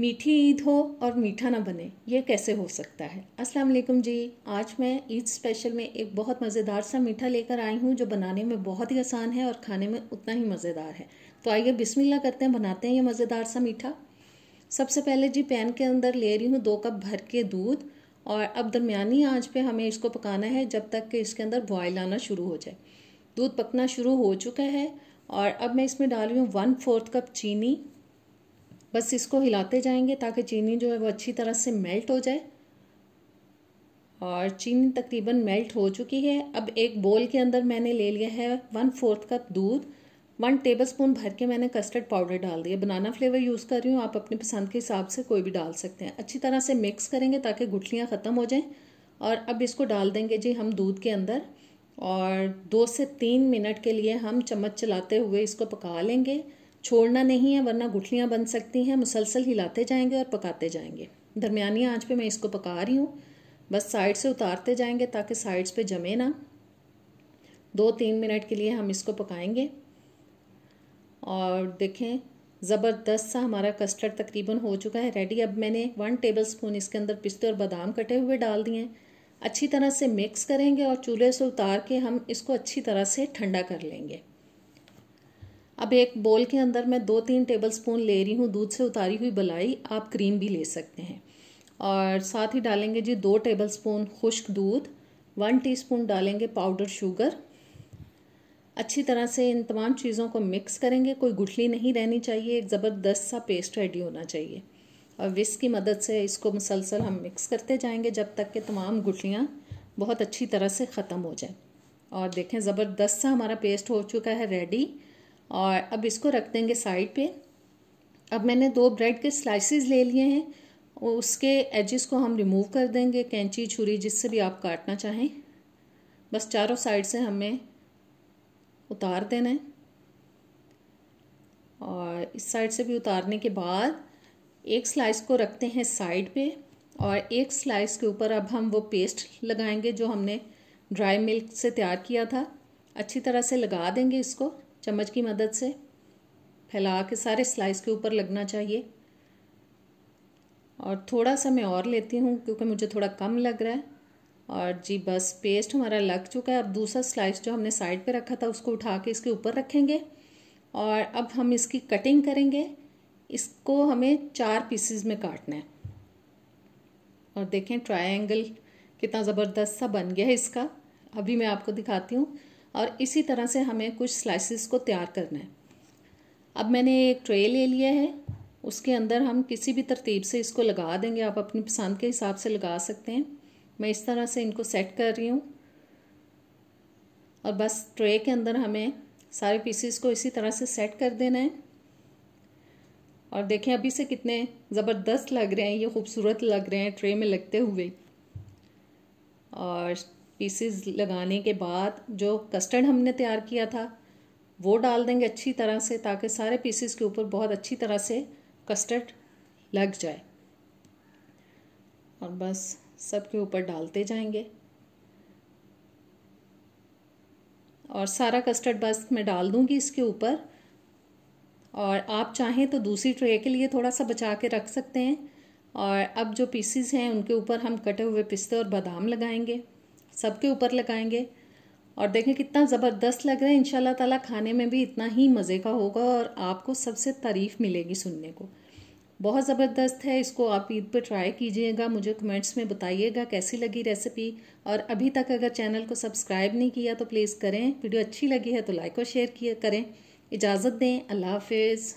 मीठी ईद हो और मीठा ना बने ये कैसे हो सकता है अस्सलाम वालेकुम जी आज मैं ईद स्पेशल में एक बहुत मज़ेदार सा मीठा लेकर आई हूँ जो बनाने में बहुत ही आसान है और खाने में उतना ही मज़ेदार है तो आइए बिस्मिल्लाह करते हैं बनाते हैं ये मज़ेदार सा मीठा सबसे पहले जी पैन के अंदर ले रही हूँ दो कप भर के दूध और अब दरमियानी आँच पर हमें इसको पकाना है जब तक कि इसके अंदर बॉयल आना शुरू हो जाए दूध पकना शुरू हो चुका है और अब मैं इसमें डाल रही हूँ वन फोर्थ कप चीनी बस इसको हिलाते जाएंगे ताकि चीनी जो है वो अच्छी तरह से मेल्ट हो जाए और चीनी तकरीबन मेल्ट हो चुकी है अब एक बोल के अंदर मैंने ले लिया है वन फोर्थ कप दूध वन टेबल स्पून भर के मैंने कस्टर्ड पाउडर डाल दिया बनाना फ्लेवर यूज़ कर रही हूँ आप अपने पसंद के हिसाब से कोई भी डाल सकते हैं अच्छी तरह से मिक्स करेंगे ताकि गुठलियाँ ख़त्म हो जाएँ और अब इसको डाल देंगे जी हम दूध के अंदर और दो से तीन मिनट के लिए हम चम्मच चलाते हुए इसको पका लेंगे छोड़ना नहीं है वरना गुठलियाँ बन सकती हैं मुसलसल हिलाते जाएंगे और पकाते जाएंगे दरमियानी आंच पे मैं इसको पका रही हूँ बस साइड से उतारते जाएंगे ताकि साइड्स पे जमे ना दो तीन मिनट के लिए हम इसको पकाएंगे और देखें ज़बरदस्त सा हमारा कस्टर्ड तकरीबन हो चुका है रेडी अब मैंने वन टेबल स्पून इसके अंदर पिस्ते और बादाम कटे हुए डाल दिए अच्छी तरह से मिक्स करेंगे और चूल्हे से उतार के हम इसको अच्छी तरह से ठंडा कर लेंगे अब एक बोल के अंदर मैं दो तीन टेबल स्पून ले रही हूँ दूध से उतारी हुई बलाई आप क्रीम भी ले सकते हैं और साथ ही डालेंगे जी दो टेबल स्पून खुश्क दूध वन टी डालेंगे पाउडर शुगर अच्छी तरह से इन तमाम चीज़ों को मिक्स करेंगे कोई गुठली नहीं रहनी चाहिए एक ज़बरदस्त सा पेस्ट रेडी होना चाहिए और विस्क की मदद से इसको मुसलसल हम मिक्स करते जाएंगे जब तक कि तमाम गुठलियाँ बहुत अच्छी तरह से ख़त्म हो जाएं और देखें ज़बरदस्त सा हमारा पेस्ट हो चुका है रेडी और अब इसको रख देंगे साइड पे अब मैंने दो ब्रेड के स्लाइसेस ले लिए हैं और उसके एजेस को हम रिमूव कर देंगे कैंची छुरी जिससे भी आप काटना चाहें बस चारों साइड से हमें उतार देना है और इस साइड से भी उतारने के बाद एक स्लाइस को रखते हैं साइड पे और एक स्लाइस के ऊपर अब हम वो पेस्ट लगाएंगे जो हमने ड्राई मिल्क से तैयार किया था अच्छी तरह से लगा देंगे इसको चम्मच की मदद से फैला के सारे स्लाइस के ऊपर लगना चाहिए और थोड़ा सा मैं और लेती हूँ क्योंकि मुझे थोड़ा कम लग रहा है और जी बस पेस्ट हमारा लग चुका है अब दूसरा स्लाइस जो हमने साइड पे रखा था उसको उठा के इसके ऊपर रखेंगे और अब हम इसकी कटिंग करेंगे इसको हमें चार पीसेस में काटना है और देखें ट्रायंगल कितना ज़बरदस्त सा बन गया है इसका अभी मैं आपको दिखाती हूँ और इसी तरह से हमें कुछ स्लाइसिस को तैयार करना है अब मैंने एक ट्रे ले लिया है उसके अंदर हम किसी भी तरतीब से इसको लगा देंगे आप अपनी पसंद के हिसाब से लगा सकते हैं मैं इस तरह से इनको सेट कर रही हूँ और बस ट्रे के अंदर हमें सारे पीसेस को इसी तरह से सेट कर देना है और देखें अभी से कितने ज़बरदस्त लग रहे हैं ये खूबसूरत लग रहे हैं ट्रे में लगते हुए और पीसीज लगाने के बाद जो कस्टर्ड हमने तैयार किया था वो डाल देंगे अच्छी तरह से ताकि सारे पीसीस के ऊपर बहुत अच्छी तरह से कस्टर्ड लग जाए और बस सब के ऊपर डालते जाएंगे और सारा कस्टर्ड बस मैं डाल दूंगी इसके ऊपर और आप चाहें तो दूसरी ट्रे के लिए थोड़ा सा बचा के रख सकते हैं और अब जो पीसीस हैं उनके ऊपर हम कटे हुए पिस्ते और बादाम लगाएंगे सबके ऊपर लगाएंगे और देखें कितना ज़बरदस्त लग रहा है इन ताला खाने में भी इतना ही मज़े का होगा और आपको सबसे तारीफ़ मिलेगी सुनने को बहुत ज़बरदस्त है इसको आप ईद पर ट्राई कीजिएगा मुझे कमेंट्स में बताइएगा कैसी लगी रेसिपी और अभी तक अगर चैनल को सब्सक्राइब नहीं किया तो प्लीज़ करें वीडियो अच्छी लगी है तो लाइक और शेयर किया करें इजाज़त दें अल्लाह हाफिज़